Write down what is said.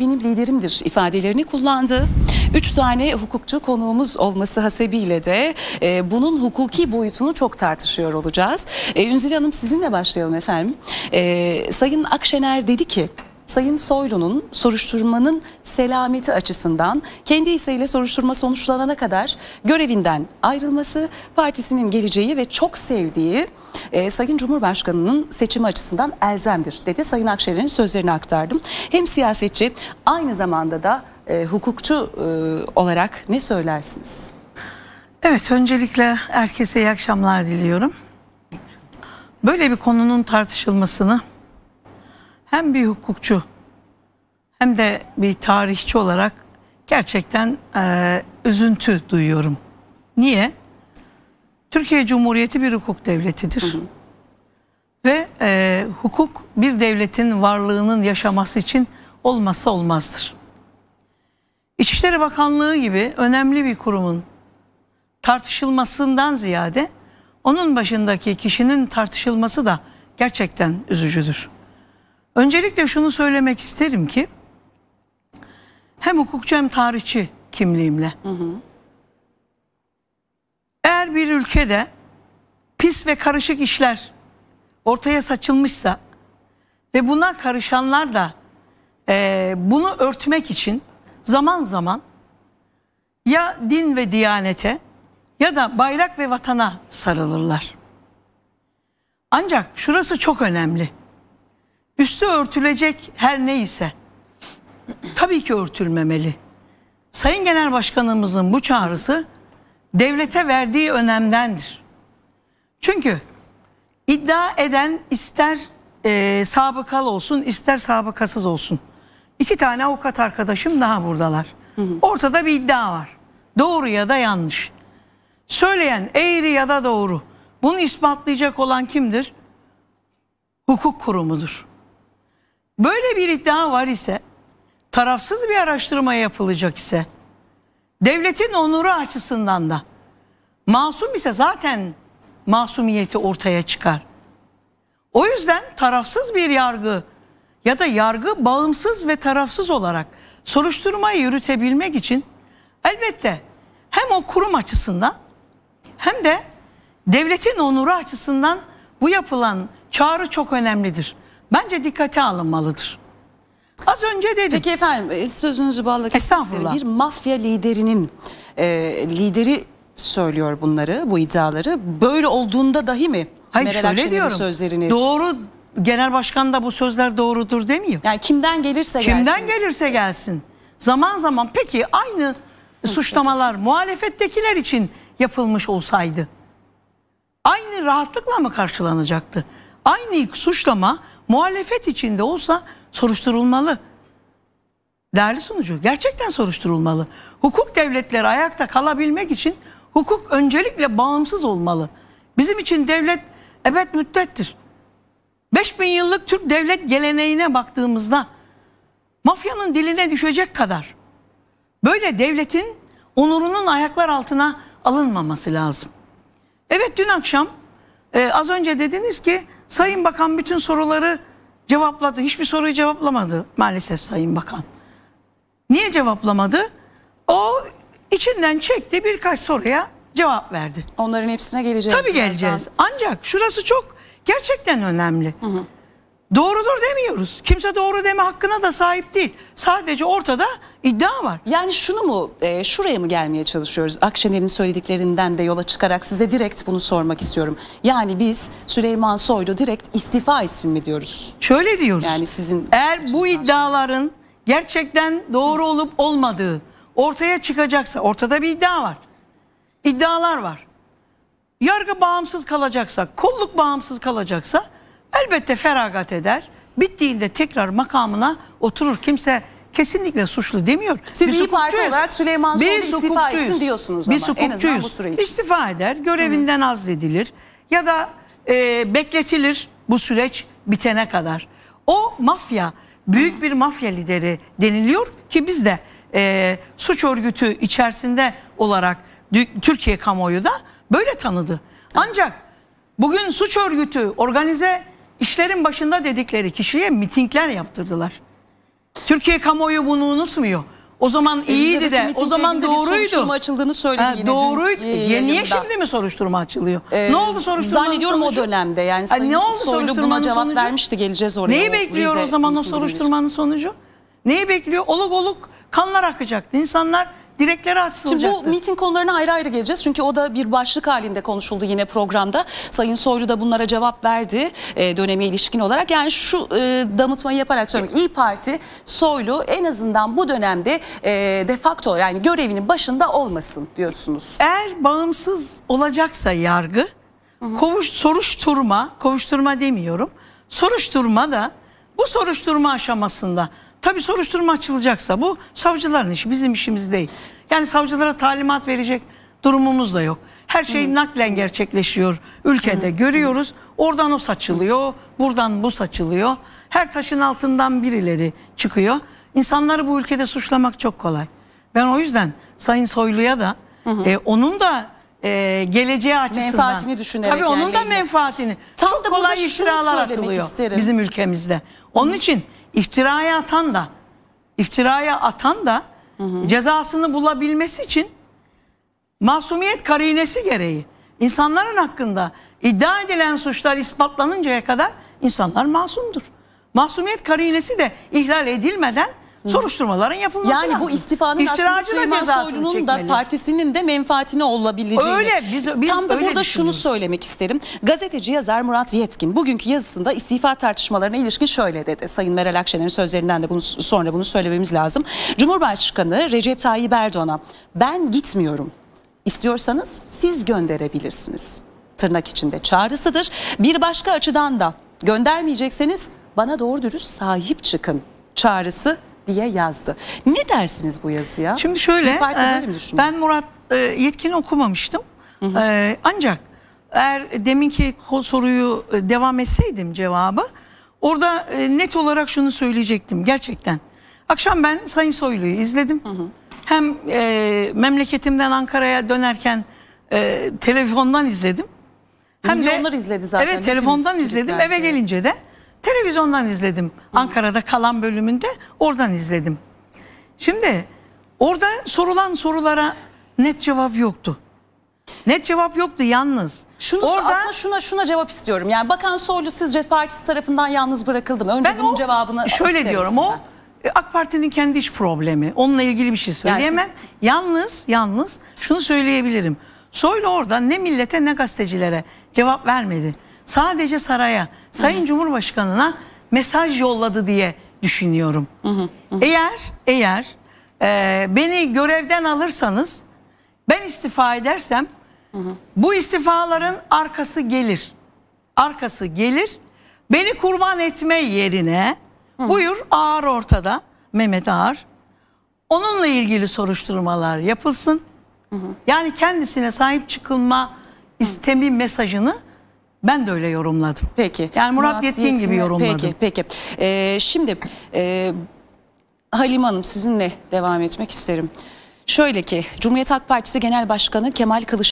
benim liderimdir ifadelerini kullandı. Üç tane hukukçu konuğumuz olması hasebiyle de e, bunun hukuki boyutunu çok tartışıyor olacağız. E, Ünzil Hanım sizinle başlayalım efendim. E, Sayın Akşener dedi ki Sayın Soylu'nun soruşturmanın selameti açısından kendi isteğiyle soruşturma sonuçlanana kadar görevinden ayrılması, partisinin geleceği ve çok sevdiği e, Sayın Cumhurbaşkanı'nın seçimi açısından elzemdir dedi. Sayın Akşener'in sözlerini aktardım. Hem siyasetçi aynı zamanda da e, hukukçu e, olarak ne söylersiniz? Evet öncelikle herkese iyi akşamlar diliyorum. Böyle bir konunun tartışılmasını hem bir hukukçu hem de bir tarihçi olarak gerçekten e, üzüntü duyuyorum. Niye? Türkiye Cumhuriyeti bir hukuk devletidir. Hı hı. Ve e, hukuk bir devletin varlığının yaşaması için olmazsa olmazdır. İçişleri Bakanlığı gibi önemli bir kurumun tartışılmasından ziyade onun başındaki kişinin tartışılması da gerçekten üzücüdür. Öncelikle şunu söylemek isterim ki hem hukukçu hem tarihçi kimliğimle. Hı hı. Eğer bir ülkede pis ve karışık işler ortaya saçılmışsa ve buna karışanlar da e, bunu örtmek için zaman zaman ya din ve diyanete ya da bayrak ve vatana sarılırlar. Ancak şurası çok önemli. Üstü örtülecek her neyse tabii ki örtülmemeli. Sayın Genel Başkanımızın bu çağrısı devlete verdiği önemdendir. Çünkü iddia eden ister e, sabıkal olsun ister sabıkasız olsun. İki tane avukat arkadaşım daha buradalar. Ortada bir iddia var. Doğru ya da yanlış. Söyleyen eğri ya da doğru. Bunu ispatlayacak olan kimdir? Hukuk kurumudur. Böyle bir iddia var ise tarafsız bir araştırma yapılacak ise devletin onuru açısından da masum ise zaten masumiyeti ortaya çıkar. O yüzden tarafsız bir yargı ya da yargı bağımsız ve tarafsız olarak soruşturmayı yürütebilmek için elbette hem o kurum açısından hem de devletin onuru açısından bu yapılan çağrı çok önemlidir bence dikkate alınmalıdır. Az önce dedim. Peki efendim e, sözünüzü bağlamak Estağfurullah. Bir mafya liderinin e, lideri söylüyor bunları, bu iddiaları. Böyle olduğunda dahi mi Hayır, Meral şöyle diyorum, sözlerini... Doğru, genel başkan da bu sözler doğrudur demiyor. Yani kimden gelirse kimden gelsin. Kimden gelirse gelsin. Zaman zaman peki aynı Hı, suçlamalar peki. muhalefettekiler için yapılmış olsaydı aynı rahatlıkla mı karşılanacaktı? Aynı suçlama muhalefet içinde olsa soruşturulmalı. Değerli sunucu gerçekten soruşturulmalı. Hukuk devletleri ayakta kalabilmek için hukuk öncelikle bağımsız olmalı. Bizim için devlet evet müddettir. 5000 yıllık Türk devlet geleneğine baktığımızda mafyanın diline düşecek kadar böyle devletin onurunun ayaklar altına alınmaması lazım. Evet dün akşam e, az önce dediniz ki Sayın Bakan bütün soruları cevapladı. Hiçbir soruyu cevaplamadı maalesef Sayın Bakan. Niye cevaplamadı? O içinden çekti birkaç soruya cevap verdi. Onların hepsine geleceğiz. Tabii geleceğiz. Birazdan. Ancak şurası çok gerçekten önemli. Hı hı. Doğrudur demiyoruz. Kimse doğru deme hakkına da sahip değil. Sadece ortada iddia var. Yani şunu mu, e, şuraya mı gelmeye çalışıyoruz? Akşener'in söylediklerinden de yola çıkarak size direkt bunu sormak istiyorum. Yani biz Süleyman Soylu direkt istifa etsin mi diyoruz? Şöyle diyoruz. Yani sizin eğer bu iddiaların gerçekten doğru olup olmadığı ortaya çıkacaksa ortada bir iddia var. İddialar var. Yargı bağımsız kalacaksa, kolluk bağımsız kalacaksa Elbette feragat eder. Bittiğinde tekrar makamına oturur. Kimse kesinlikle suçlu demiyor. Siz Biz iyi Parti olarak Süleyman Soylu istifa etsin diyorsunuz Biz ama en azından bu süreç. İstifa eder, görevinden Hı. azledilir ya da e, bekletilir bu süreç bitene kadar. O mafya, büyük bir mafya lideri deniliyor ki biz de e, suç örgütü içerisinde olarak Türkiye kamuoyu da böyle tanıdı. Ancak bugün suç örgütü organize İşlerin başında dedikleri kişiye mitingler yaptırdılar. Türkiye kamuoyu bunu unutmuyor. O zaman iyiydi de, o zaman doğruydu. Soruşturma açıldığını söyledi yine. Doğruydu. e, niye şimdi mi soruşturma açılıyor? Ee, ne oldu soruşturmanın Zannediyorum sonucu? o dönemde yani Sayın ne oldu soruşturma? buna cevap sonucu? vermişti geleceğiz oraya. Neyi bekliyor Rize o zaman o soruşturmanın sonucu? Neyi bekliyor? Oluk oluk kanlar akacaktı. İnsanlar direkleri açılacaktı. Şimdi bu miting konularına ayrı ayrı geleceğiz. Çünkü o da bir başlık halinde konuşuldu yine programda. Sayın Soylu da bunlara cevap verdi e, döneme ilişkin olarak. Yani şu e, damıtmayı yaparak söylüyorum. İyi Parti Soylu en azından bu dönemde e, de facto yani görevinin başında olmasın diyorsunuz. Eğer bağımsız olacaksa yargı Kovuş, soruşturma, kovuşturma demiyorum. Soruşturma da bu soruşturma aşamasında Tabii soruşturma açılacaksa bu savcıların işi bizim işimiz değil. Yani savcılara talimat verecek durumumuz da yok. Her şey Hı. naklen gerçekleşiyor ülkede Hı. görüyoruz. Oradan o saçılıyor, buradan bu saçılıyor. Her taşın altından birileri çıkıyor. İnsanları bu ülkede suçlamak çok kolay. Ben o yüzden Sayın Soylu'ya da Hı hı. E, onun da e, geleceği açısından. Menfaatini düşünerek. Tabii onun yani da menfaatini. Tam Çok da kolay iftiralar atılıyor isterim. bizim ülkemizde. Onun Hı. için iftiraya atan da iftiraya atan da Hı hı. cezasını bulabilmesi için masumiyet karinesi gereği insanların hakkında iddia edilen suçlar ispatlanıncaya kadar insanlar masumdur. Masumiyet karinesi de ihlal edilmeden soruşturmaların yapılması yani lazım. Yani bu istifanın İftiracı aslında Süleyman da partisinin de menfaatine olabileceğini. Öyle biz, biz Tam da öyle burada şunu söylemek isterim. Gazeteci yazar Murat Yetkin bugünkü yazısında istifa tartışmalarına ilişkin şöyle dedi. Sayın Meral Akşener'in sözlerinden de bunu sonra bunu söylememiz lazım. Cumhurbaşkanı Recep Tayyip Erdoğan'a ben gitmiyorum. İstiyorsanız siz gönderebilirsiniz. Tırnak içinde çağrısıdır. Bir başka açıdan da göndermeyecekseniz bana doğru dürüst sahip çıkın çağrısı diye yazdı. Ne dersiniz bu yazıya? Şimdi şöyle e, ben Murat e, Yetkin'i okumamıştım. Hı hı. E, ancak eğer deminki soruyu e, devam etseydim cevabı orada e, net olarak şunu söyleyecektim gerçekten. Akşam ben Sayın Soylu'yu izledim. Hı hı. Hem e, memleketimden Ankara'ya dönerken e, telefondan izledim. Hem Milyonlar de, izledi zaten. Evet telefondan izledim. Eve gelince de Televizyondan izledim. Ankara'da kalan bölümünde oradan izledim. Şimdi orada sorulan sorulara net cevap yoktu. Net cevap yoktu yalnız. Şunu, Orada, aslında şuna şuna cevap istiyorum. Yani Bakan Soylu sizce partisi tarafından yalnız bırakıldı mı? Önce ben bunun o, cevabını şöyle diyorum size. o e, AK Parti'nin kendi iş problemi. Onunla ilgili bir şey söyleyemem. Yani siz... Yalnız yalnız şunu söyleyebilirim. Soylu orada ne millete ne gazetecilere cevap vermedi sadece saraya, Sayın hı Cumhurbaşkanına mesaj yolladı diye düşünüyorum. Hı hı hı. Eğer eğer e, beni görevden alırsanız ben istifa edersem hı hı. bu istifaların arkası gelir. Arkası gelir. Beni kurban etme yerine hı. buyur ağır ortada Mehmet Ağar. Onunla ilgili soruşturmalar yapılsın. Hı hı. Yani kendisine sahip çıkılma istemi mesajını ben de öyle yorumladım. Peki. Yani Murat, Murat Yetkin, Yetkin gibi yorumladım. Peki, peki. Ee, şimdi e, Halim Hanım sizinle devam etmek isterim. Şöyle ki Cumhuriyet Halk Partisi Genel Başkanı Kemal Kılıç